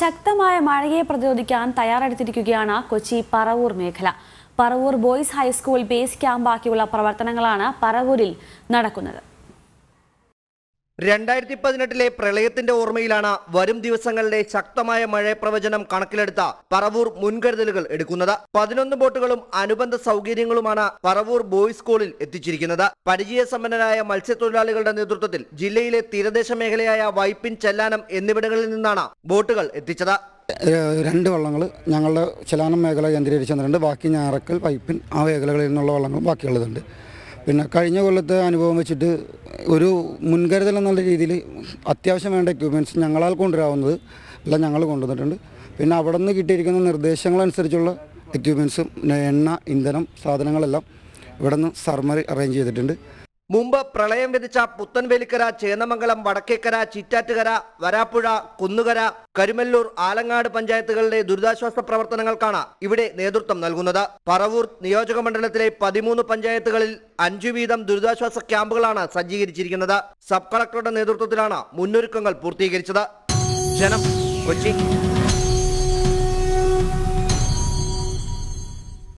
ശക്തമായ മഴയെ പ്രതിരോധിക്കാൻ തയ്യാറെടുത്തിരിക്കുകയാണ് കൊച്ചി പറവൂർ മേഖല പറവൂർ ബോയ്സ് ഹൈസ്കൂൾ ബേസ് ക്യാമ്പാക്കിയുള്ള പ്രവർത്തനങ്ങളാണ് പറവൂരിൽ നടക്കുന്നത് രണ്ടായിരത്തി പതിനെട്ടിലെ പ്രളയത്തിന്റെ ഓർമ്മയിലാണ് വരും ദിവസങ്ങളിലെ ശക്തമായ മഴ പ്രവചനം കണക്കിലെടുത്ത പറവൂർ മുൻകരുതലുകൾ എടുക്കുന്നത് പതിനൊന്ന് ബോട്ടുകളും അനുബന്ധ സൗകര്യങ്ങളുമാണ് പറവൂർ ബോയ്സ് സ്കൂളിൽ എത്തിച്ചിരിക്കുന്നത് പരിചയസമ്പന്നരായ മത്സ്യത്തൊഴിലാളികളുടെ നേതൃത്വത്തിൽ ജില്ലയിലെ തീരദേശ മേഖലയായ വൈപ്പിൻ ചെല്ലാനം എന്നിവിടങ്ങളിൽ നിന്നാണ് ബോട്ടുകൾ എത്തിച്ചത് രണ്ട് വള്ളങ്ങൾ ഞങ്ങളുടെ ചെലാനം മേഖല കേന്ദ്രീകരിച്ച് ബാക്കി ഞാറക്കൽ വൈപ്പിൻ ആ മേഖലകളിൽ നിന്നുള്ള വള്ളങ്ങളും ബാക്കിയുള്ളതുണ്ട് പിന്നെ കഴിഞ്ഞ കൊല്ലത്തെ അനുഭവം വെച്ചിട്ട് ഒരു മുൻകരുതൽ എന്നുള്ള രീതിയിൽ അത്യാവശ്യം വേണ്ട എക്യുപ്മെൻറ്റ്സ് ഞങ്ങളാൽ കൊണ്ടുവരാവുന്നത് എല്ലാം ഞങ്ങൾ കൊണ്ടുവന്നിട്ടുണ്ട് പിന്നെ അവിടെ നിന്ന് കിട്ടിയിരിക്കുന്ന നിർദ്ദേശങ്ങളനുസരിച്ചുള്ള എക്യുപ്മെൻറ്റ്സും എണ്ണ ഇന്ധനം സാധനങ്ങളെല്ലാം ഇവിടെ നിന്ന് സർമറി അറേഞ്ച് ചെയ്തിട്ടുണ്ട് മുമ്പ് പ്രളയം വിധിച്ച പുത്തൻവേലിക്കര ചേന്നമംഗലം വടക്കേക്കര ചിറ്റാറ്റുകര വരാപ്പുഴ കുന്നുകര കരുമല്ലൂർ ആലങ്ങാട് പഞ്ചായത്തുകളുടെ ദുരിതാശ്വാസ പ്രവർത്തനങ്ങൾക്കാണ് ഇവിടെ നേതൃത്വം നൽകുന്നത് പറവൂർ നിയോജക മണ്ഡലത്തിലെ പതിമൂന്ന് പഞ്ചായത്തുകളിൽ അഞ്ചു വീതം ദുരിതാശ്വാസ ക്യാമ്പുകളാണ് സജ്ജീകരിച്ചിരിക്കുന്നത് സബ് കളക്ടറുടെ നേതൃത്വത്തിലാണ് മുന്നൊരുക്കങ്ങൾ പൂർത്തീകരിച്ചത് ജനം കൊച്ചി